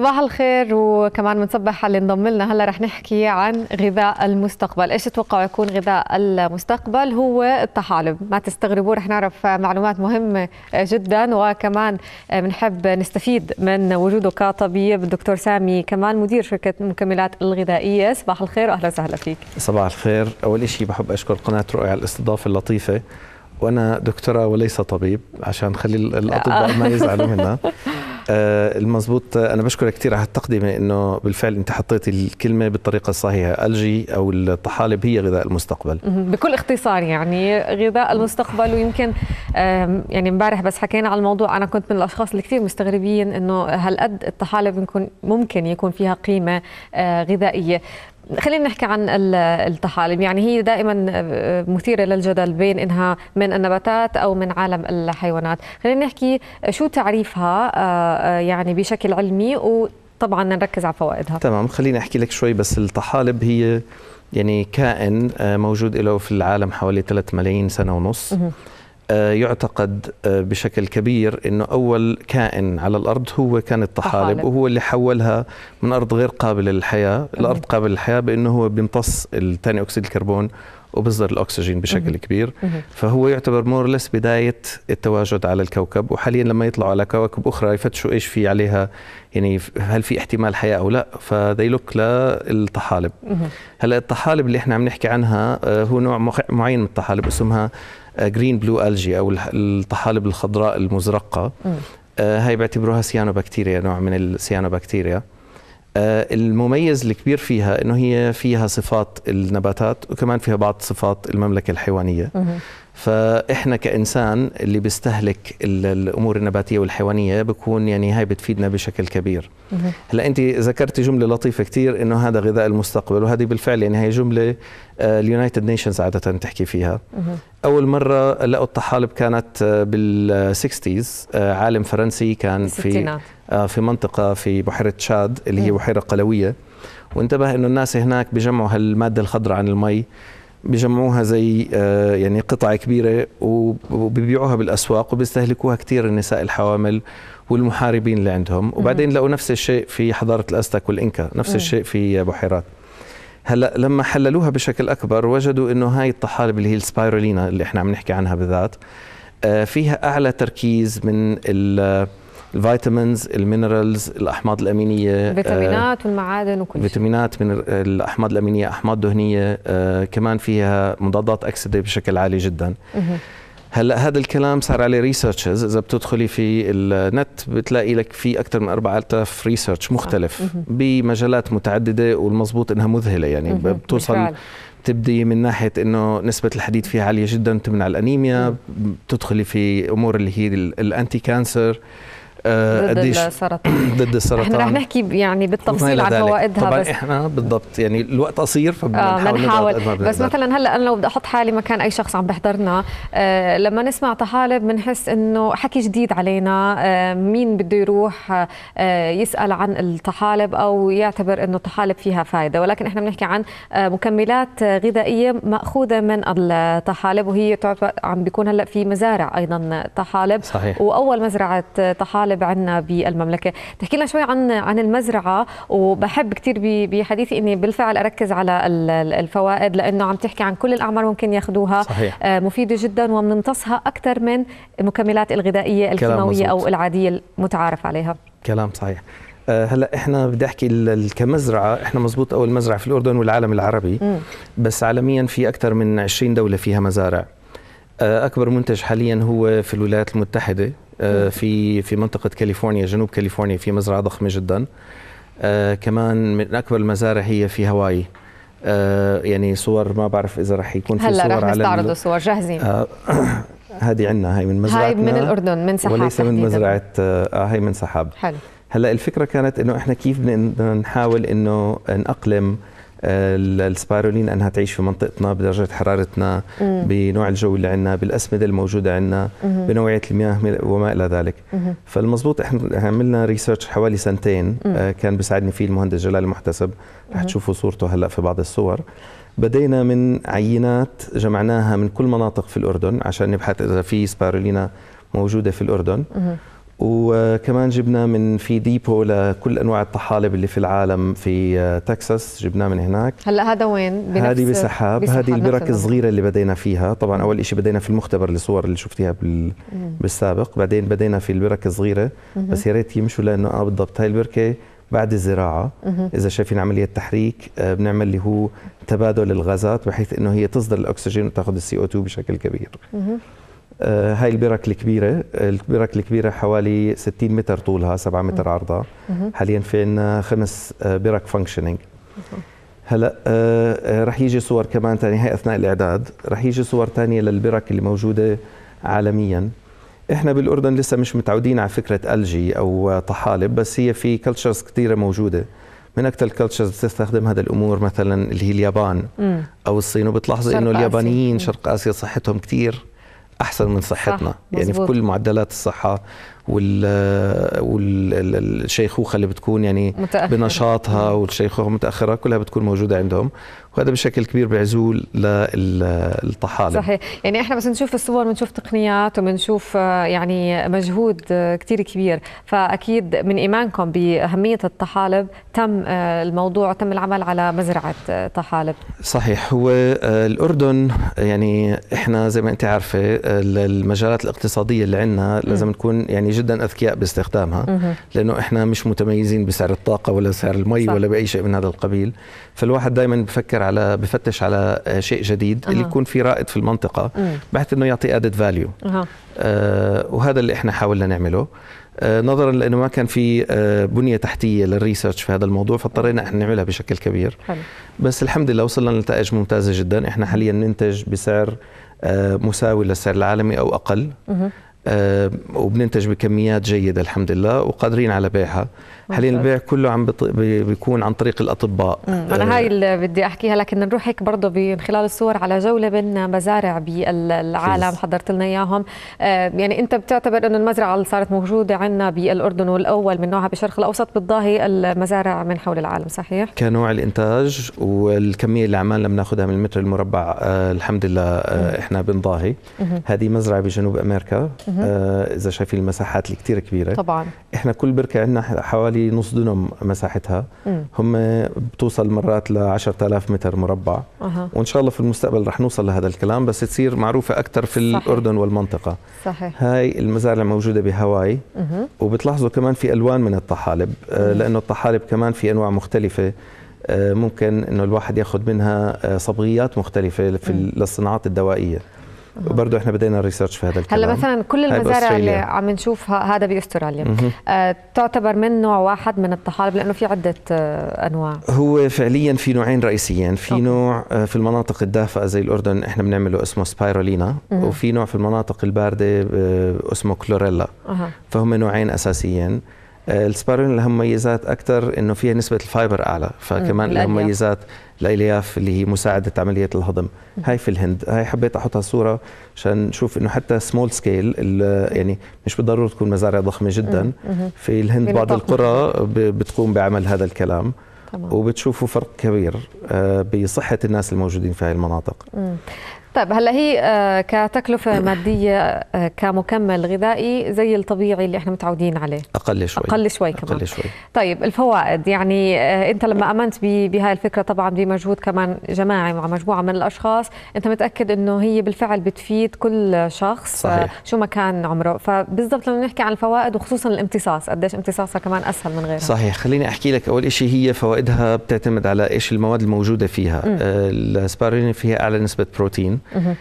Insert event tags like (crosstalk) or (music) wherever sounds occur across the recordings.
صباح الخير وكمان بنصبح اللي انضم لنا هلا رح نحكي عن غذاء المستقبل، ايش تتوقعوا يكون غذاء المستقبل؟ هو الطحالب، ما تستغربوا رح نعرف معلومات مهمة جدا وكمان بنحب نستفيد من وجوده كطبيب الدكتور سامي كمان مدير شركة المكملات الغذائية، صباح الخير واهلا وسهلا فيك. صباح الخير، أول شيء بحب أشكر قناة رؤية على الاستضافة اللطيفة. وانا دكتوره وليس طبيب عشان خلي الاطباء ما يزعلوا منا (laughs) آه المزبوط آه، انا بشكرك كثير على التقدمه انه بالفعل انت حطيتي الكلمه بالطريقه الصحيحه الجي او الطحالب هي غذاء المستقبل بكل اختصار يعني غذاء المستقبل ويمكن يعني امبارح بس حكينا على الموضوع انا كنت من الاشخاص اللي كثير مستغربين انه هالقد الطحالب ممكن يكون فيها قيمه آه، غذائيه خلينا نحكي عن الطحالب يعني هي دائما آه، مثيرة للجدل بين إنها من النباتات أو من عالم الحيوانات خلينا نحكي شو تعريفها آه، آه، يعني بشكل علمي وطبعا نركز على فوائدها تمام خليني أحكي لك شوي بس الطحالب هي يعني كائن موجود له في العالم حوالي 3 ملايين سنة ونص آه، يعتقد آه، بشكل كبير انه اول كائن على الارض هو كان الطحالب وهو اللي حولها من ارض غير قابله للحياه أمم. لارض قابله للحياه بانه هو بيمتص ثاني اكسيد الكربون وبصدر الاكسجين بشكل أمم. كبير أمم. فهو يعتبر مورلس بدايه التواجد على الكوكب وحاليا لما يطلعوا على كواكب اخرى يفتشوا ايش في عليها يعني هل في احتمال حياه او لا فذي لوك للطحالب هلا الطحالب اللي احنا عم نحكي عنها آه، هو نوع معين من الطحالب اسمها جرين بلو الجي او الطحالب الخضراء المزرقه آه، هاي بيعتبروها سيانوبكتيريا نوع من السيانوبكتيريا آه، المميز الكبير فيها انه هي فيها صفات النباتات وكمان فيها بعض صفات المملكه الحيوانيه فاحنا كانسان اللي بيستهلك الامور النباتيه والحيوانيه بكون يعني هاي بتفيدنا بشكل كبير هلا انت ذكرتي جمله لطيفه كثير انه هذا غذاء المستقبل وهذه بالفعل يعني هي جمله آه، اليونايتد نيشنز عاده تحكي فيها اول مره لقوا الطحالب كانت آه، بالسكستيز آه، عالم فرنسي كان في في منطقه في بحيره تشاد اللي هي بحيره قلويه وانتبه انه الناس هناك بجمعوا هالماده الخضراء عن المي بجمعوها زي آه، يعني قطع كبيرة وبيبيعوها بالأسواق وبيستهلكوها كثير النساء الحوامل والمحاربين اللي عندهم وبعدين لقوا نفس الشيء في حضارة الأستك والإنكا نفس إيه. الشيء في بحيرات هلا لما حللوها بشكل اكبر وجدوا انه هاي الطحالب اللي هي السبايرولينا اللي احنا عم نحكي عنها بالذات آه، فيها اعلى تركيز من ال الفيتامينز المينرالز الاحماض الامينيه آه، فيتامينات والمعادن وكل شيء فيتامينات من الاحماض الامينيه احماض دهنيه آه، كمان فيها مضادات اكسده بشكل عالي جدا هلا هذا الكلام صار عليه ريسيرشز اذا بتدخلي في النت بتلاقي لك في اكثر من 4000 ريسيرش مختلف آه. بمجالات متعدده والمضبوط انها مذهله يعني بتوصل تبدي من ناحيه انه نسبه الحديد فيها عاليه جدا تمنع الانيميا بتدخلي في امور اللي هي الانتي كانسر آه، قديش (clears throat) ضد السرطان ضد السرطان احنا رح نحكي يعني بالتفصيل عن فوائدها طبعا بس احنا بالضبط يعني الوقت قصير فبدنا نحاول آه بس مثلا هلا انا لو بدي احط حالي مكان اي شخص عم بحضرنا آه لما نسمع طحالب بنحس انه حكي جديد علينا آه مين بده يروح آه يسال عن الطحالب او يعتبر انه الطحالب فيها فائده ولكن احنا بنحكي عن آه مكملات غذائيه ماخوذه من الطحالب وهي تعتبر عم بيكون هلا في مزارع ايضا طحالب صحيح واول مزرعه طحالب الطالب عندنا بالمملكه تحكي لنا شوي عن عن المزرعه وبحب كثير بحديثي اني بالفعل اركز على الفوائد لانه عم تحكي عن كل الاعمار ممكن ياخذوها صحيح. آه، مفيده جدا وبنمتصها اكثر من المكملات الغذائيه الكيماويه او العاديه المتعارف عليها كلام صحيح آه، هلا احنا بدي احكي كمزرعه احنا مزبوط اول مزرعه في الاردن والعالم العربي بس عالميا في اكثر من 20 دوله فيها مزارع آه، اكبر منتج حاليا هو في الولايات المتحده آه، في في منطقه كاليفورنيا جنوب كاليفورنيا في مزرعه ضخمه جدا آه، كمان من اكبر المزارع هي في هاواي آه، يعني صور ما بعرف اذا رح يكون في صور هلا رح نستعرضوا صور جاهزين (coughs) هذه عندنا هاي من مزرعة هاي من الاردن من سحاب وليس من مزرعه آه هاي من سحاب حلو هلا الفكره كانت انه احنا كيف بدنا نحاول انه نأقلم آه، السبايرولين انها تعيش في منطقتنا بدرجه حرارتنا مم. بنوع الجو اللي عندنا بالاسمده الموجوده عندنا بنوعيه المياه وما الى ذلك فالمضبوط احنا عملنا ريسيرش حوالي سنتين مم. آه، كان بيساعدني فيه المهندس جلال المحتسب رح تشوفوا صورته هلا في بعض الصور بدينا من عينات جمعناها من كل مناطق في الاردن عشان نبحث اذا في سبايرولينا موجوده في الاردن مم. وكمان جبنا من في ديبو لكل انواع الطحالب اللي في العالم في آه، تكساس جبناه من هناك هلا هذا وين هذه بسحاب هذه البرك الصغيره اللي بدينا فيها طبعا اول شيء بدينا في المختبر الصور اللي شفتيها بال... بالسابق بعدين بدينا في البرك الصغيره بس يا ريت يمشوا لانه اه بالضبط هاي البركه بعد الزراعة إذا شايفين عملية تحريك آه، بنعمل اللي هو تبادل الغازات بحيث أنه هي تصدر الأكسجين وتأخذ السي او 2 بشكل كبير آه، هاي البرك الكبيرة البرك الكبيرة حوالي 60 متر طولها 7 متر عرضها حاليا في عندنا خمس آه، برك فانكشنينج هلا آه، رح يجي صور كمان ثانيه هي اثناء الاعداد رح يجي صور ثانيه للبرك اللي موجوده عالميا احنا بالاردن لسه مش متعودين على فكره الجي او طحالب بس هي في كلتشرز كثيره موجوده من اكثر الكلتشرز بتستخدم هذا الامور مثلا اللي هي اليابان او الصين وبتلاحظي انه اليابانيين شرق اسيا صحتهم كثير احسن من صحتنا صح. يعني في كل معدلات الصحه والشيخوخه اللي بتكون يعني متأخرة. بنشاطها والشيخوخه متاخره كلها بتكون موجوده عندهم وهذا بشكل كبير بعزول للطحالب صحيح يعني احنا بس نشوف الصور بنشوف تقنيات وبنشوف آه، يعني مجهود آه، كثير كبير فاكيد من ايمانكم باهميه الطحالب تم آه، الموضوع تم العمل على مزرعه طحالب صحيح هو الاردن يعني احنا زي ما انت عارفه المجالات الاقتصاديه اللي عندنا لازم نكون يعني يعني جدا اذكياء باستخدامها لانه احنا مش متميزين بسعر الطاقه ولا سعر المي صح. ولا باي شيء من هذا القبيل فالواحد دائما بفكر على بفتش على آه، شيء جديد أه. اللي يكون في رائد في المنطقه بحيث انه يعطي ادد فاليو أه. آه وهذا اللي احنا حاولنا نعمله آه، نظرا لانه ما كان في آه، بنيه تحتيه للريسيرش في هذا الموضوع فاضطرينا احنا نعملها بشكل كبير حلو. بس الحمد لله وصلنا لنتائج ممتازه جدا احنا حاليا ننتج بسعر مساوي للسعر العالمي او اقل آه، وبننتج بكميات جيدة الحمد لله وقادرين على بيعها حاليا البيع كله عم بط... بيكون عن طريق الاطباء انا آه. هاي اللي بدي احكيها لكن نروح هيك برضه من خلال الصور على جوله بين مزارع بالعالم حضرت لنا اياهم آه، يعني انت بتعتبر انه المزرعه اللي صارت موجوده عندنا بالاردن والاول من نوعها بالشرق الاوسط بتضاهي المزارع من حول العالم صحيح كنوع الانتاج والكميه اللي عمالنا بناخذها من المتر المربع آه، الحمد لله مم. احنا بنضاهي هذه مزرعه بجنوب امريكا اذا شايفين المساحات اللي كثير كبيره طبعا احنا كل بركه عندنا حوالي نص دنم مساحتها هم بتوصل مرات ل 10000 متر مربع أه. وان شاء الله في المستقبل رح نوصل لهذا الكلام بس تصير معروفه اكثر في صحيح. الاردن والمنطقه صحيح. هاي المزارع موجوده بهاواي أه. وبتلاحظوا كمان في الوان من الطحالب أه. لانه الطحالب كمان في انواع مختلفه آه، ممكن انه الواحد ياخذ منها آه، صبغيات مختلفه في للصناعات الدوائيه برضه احنا بدينا ريسيرش في هذا الكلام هلا مثلا كل المزارع اللي عم نشوفها هذا باستراليا آه تعتبر من نوع واحد من الطحالب لانه في عده آه انواع هو فعليا في نوعين رئيسيين في أوكي. نوع آه، في المناطق الدافئه زي الاردن احنا بنعمله اسمه سبايرولينا وفي نوع في المناطق البارده آه، اسمه كلوريلا أه. فهم نوعين اساسيين آه، السبارين لها مميزات اكثر انه فيها نسبه الفايبر اعلى فكمان لها مميزات الالياف اللي هي مساعده عمليه الهضم هاي في الهند هاي حبيت احطها صوره عشان نشوف انه حتى سمول سكيل يعني مش بالضروره تكون مزارع ضخمه جدا في الهند بعض القرى بتقوم بعمل هذا الكلام وبتشوفوا فرق كبير آه، بصحة الناس الموجودين في هاي المناطق طيب هلا هي آه، كتكلفة مادية آه، كمكمل غذائي زي الطبيعي اللي احنا متعودين عليه أقل شوي أقل شوي كمان أقل شوي طيب الفوائد يعني آه، أنت لما أمنت بهاي الفكرة طبعا بمجهود كمان جماعي مع مجموعة من الأشخاص أنت متأكد أنه هي بالفعل بتفيد كل شخص صحيح. شو ما كان عمره فبالضبط لما نحكي عن الفوائد وخصوصا الامتصاص قديش امتصاصها كمان أسهل من غيرها صحيح خليني أحكي لك أول شيء هي فوائدها بتعتمد على إيش المواد الموجودة فيها السبارين فيها أعلى نسبة بروتين آه،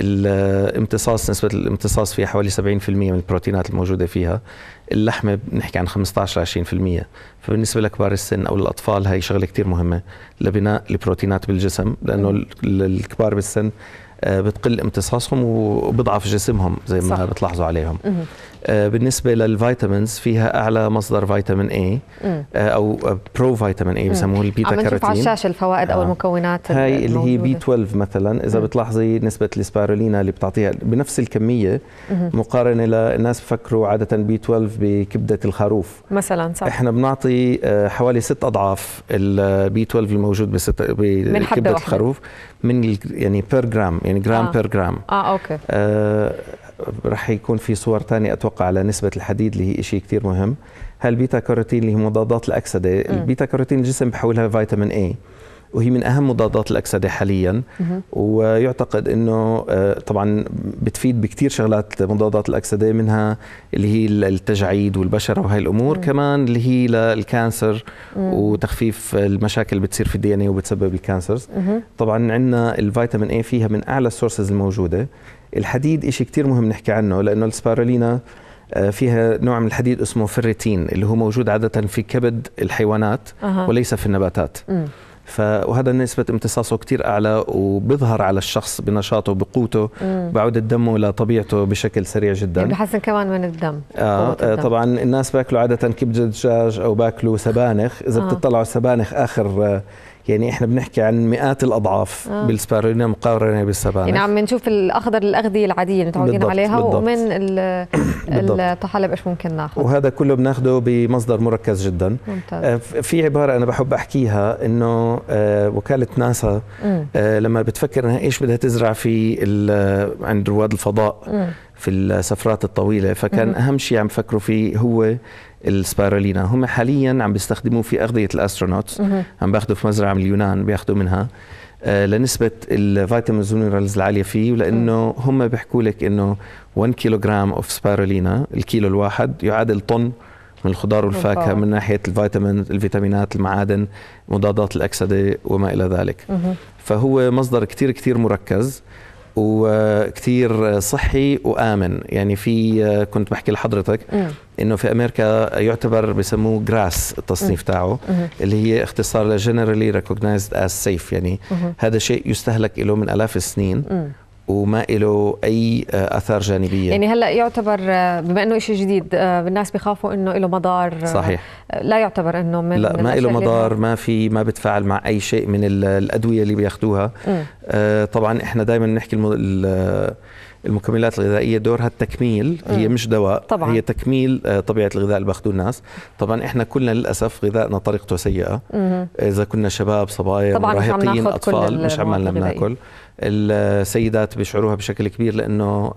الامتصاص نسبة الامتصاص فيها حوالي 70% من البروتينات الموجودة فيها اللحمة بنحكي عن 15 20% فبالنسبة لكبار السن أو للأطفال هي شغلة كتير مهمة لبناء البروتينات بالجسم لأنه الكبار بالسن آه، بتقل امتصاصهم وبضعف جسمهم زي ما صح. بتلاحظوا عليهم آه، بالنسبة للفيتامينز فيها أعلى مصدر فيتامين اي آه، أو برو فيتامين اي بسموه البيتا كاروتين عم نشوف على الشاشة الفوائد أو آه. المكونات هاي اللي هي بي 12 مثلا إذا بتلاحظي نسبة السبارولينا اللي بتعطيها بنفس الكمية مقارنة للناس بفكروا عادة بي 12 بكبدة الخروف مثلا صح احنا بنعطي حوالي ست أضعاف البي 12 الموجود بكبدة الخروف من يعني بير جرام يعني جرام آه. بير جرام اه اوكي آه رح يكون في صور ثانيه اتوقع على نسبه الحديد اللي هي شيء كثير مهم هالبيتا كاروتين اللي هي مضادات الاكسده البيتا كاروتين الجسم بحولها فيتامين اي وهي من اهم مضادات الاكسده حاليا ويعتقد انه آه، طبعا بتفيد بكثير شغلات مضادات الاكسده منها اللي هي التجعيد والبشره وهي الامور مم. كمان اللي هي للكانسر وتخفيف المشاكل اللي بتصير في الدي ان اي وبتسبب الكانسرز طبعا عندنا الفيتامين اي فيها من اعلى السورسز الموجوده الحديد شيء كثير مهم نحكي عنه لانه السبارولينا آه، فيها نوع من الحديد اسمه فريتين اللي هو موجود عاده في كبد الحيوانات أه. وليس في النباتات ف وهذا نسبة امتصاصه كتير أعلى وبيظهر على الشخص بنشاطه بقوته بعودة دمه لطبيعته بشكل سريع جدا يعني بحسن كمان من الدم, آه, آه، الدم. طبعا الناس باكلوا عادة كبدة دجاج أو باكلوا سبانخ إذا آه. بتطلعوا سبانخ آخر آه، يعني احنا بنحكي عن مئات الاضعاف آه. بالسبارينا مقارنه بالسبانخ يعني عم نشوف الاخضر الاغذيه العاديه اللي متعودين عليها بالضبط. ومن الطحالب ايش ممكن ناخذ وهذا كله بناخده بمصدر مركز جدا ممتاز. آه، في عباره انا بحب احكيها انه آه، وكاله ناسا آه، لما بتفكر انها ايش بدها تزرع في عند رواد الفضاء مم. في السفرات الطويله فكان اهم شيء عم فكروا فيه هو السبارولينا هم حاليا عم بيستخدموه في اغذيه الاسترونوت عم باخذوا في مزرعه من اليونان بياخذوا منها آه، لنسبة الفيتامينز والمينرالز العالية فيه لأنه هم بيحكوا لك أنه 1 كيلوغرام أوف سبارولينا الكيلو الواحد يعادل طن من الخضار والفاكهة من ناحية الفيتامين الفيتامينات المعادن مضادات الأكسدة وما إلى ذلك فهو مصدر كثير كثير مركز وكثير صحي وامن يعني في كنت بحكي لحضرتك انه في امريكا يعتبر بسموه جراس التصنيف تاعه اللي هي اختصار لجنرالي ريكوجنايزد از سيف يعني هذا شيء يستهلك له من الاف السنين وما له اي آه، اثار جانبيه يعني هلا يعتبر آه، بما انه شيء جديد آه، الناس بخافوا انه له مضار صحيح لا يعتبر انه من لا ما له مضار ما في ما بتفاعل مع اي شيء من الادويه اللي بياخذوها طبعا احنا دائما بنحكي المكملات الغذائيه دورها التكميل هي مش دواء طبعا. هي تكميل طبيعه الغذاء اللي باخذوه الناس طبعا احنا كلنا للاسف غذائنا طريقته سيئه مم. اذا كنا شباب صبايا مراهقين اطفال مش عمالنا بناكل السيدات بيشعروها بشكل كبير لانه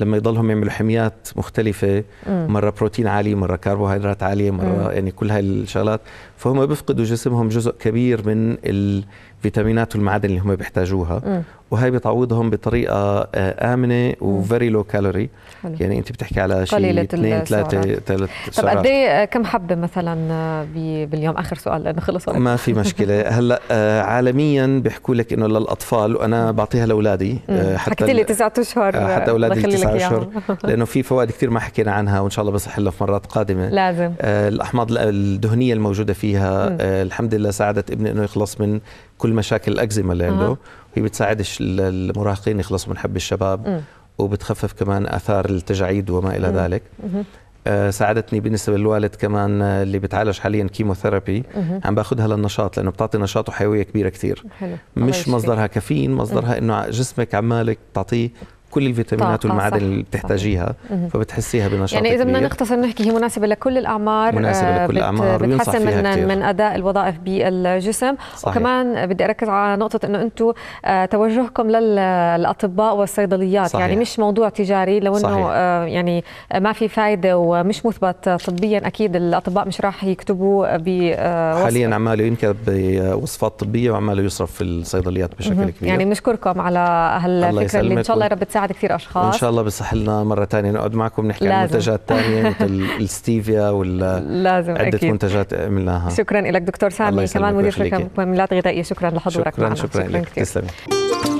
لما يضلهم يعملوا حميات مختلفه مره بروتين عالي مره كربوهيدرات عاليه مره يعني كل هاي الشغلات فهم بيفقدوا جسمهم جزء كبير من الفيتامينات والمعادن اللي هم بيحتاجوها وهي بتعوضهم بطريقه آه، امنه وفيري لو كالوري يعني انت بتحكي على شيء قليلة 2 3 3 طب قد ايه آه، كم حبه مثلا آه، باليوم اخر سؤال لانه خلص ما في مشكله (laughs) هلا عالميا بيحكوا لك انه للاطفال وانا بعطيها لاولادي حتى حكيت لي تسعة اشهر حتى اولادي تسعة اشهر (laughs) لانه في فوائد كثير ما حكينا عنها وان شاء الله بصح لها في مرات قادمه لازم الاحماض الدهنيه الموجوده في فيها آه الحمد لله ساعدت ابني انه يخلص من كل مشاكل الاكزيما اللي عنده وهي بتساعد المراهقين يخلصوا من حب الشباب مم. وبتخفف كمان اثار التجاعيد وما الى ذلك م. آه، ساعدتني بالنسبه للوالد كمان آه، اللي بتعالج حاليا كيموثيرابي عم باخذها للنشاط لانه بتعطي نشاط وحيويه كبيره كثير حلو. مش مصدرها كافيين مصدرها انه جسمك عمالك بتعطيه كل الفيتامينات والمعادن اللي بتحتاجيها فبتحسيها بنشاط يعني اذا بدنا نختصر نحكي هي مناسبه لكل الاعمار مناسبه آه، لكل الاعمار بتحسن من من اداء الوظائف بالجسم صحيح. وكمان بدي اركز على نقطه انه انتم آه، توجهكم للاطباء والصيدليات يعني صحيح. يعني مش موضوع تجاري لو انه آه، يعني ما في فائده ومش مثبت طبيا اكيد الاطباء مش راح يكتبوا ب حاليا عماله ينكتب بوصفات طبيه وعماله يصرف في الصيدليات بشكل مم. كبير يعني بنشكركم على هالفكره اللي ان شاء الله رب بتساعد كثير اشخاص وان شاء الله بصح لنا مره ثانيه نقعد معكم نحكي لازم. عن منتجات ثانيه (laughs) مثل الستيفيا ولا لازم عده أكيد. منتجات عملناها شكرا لك دكتور سامي كمان مدير شركه مكملات غذائيه شكرا لحضورك شكرا معنا. شكرا, شكرا, شكرا كثير تسلمي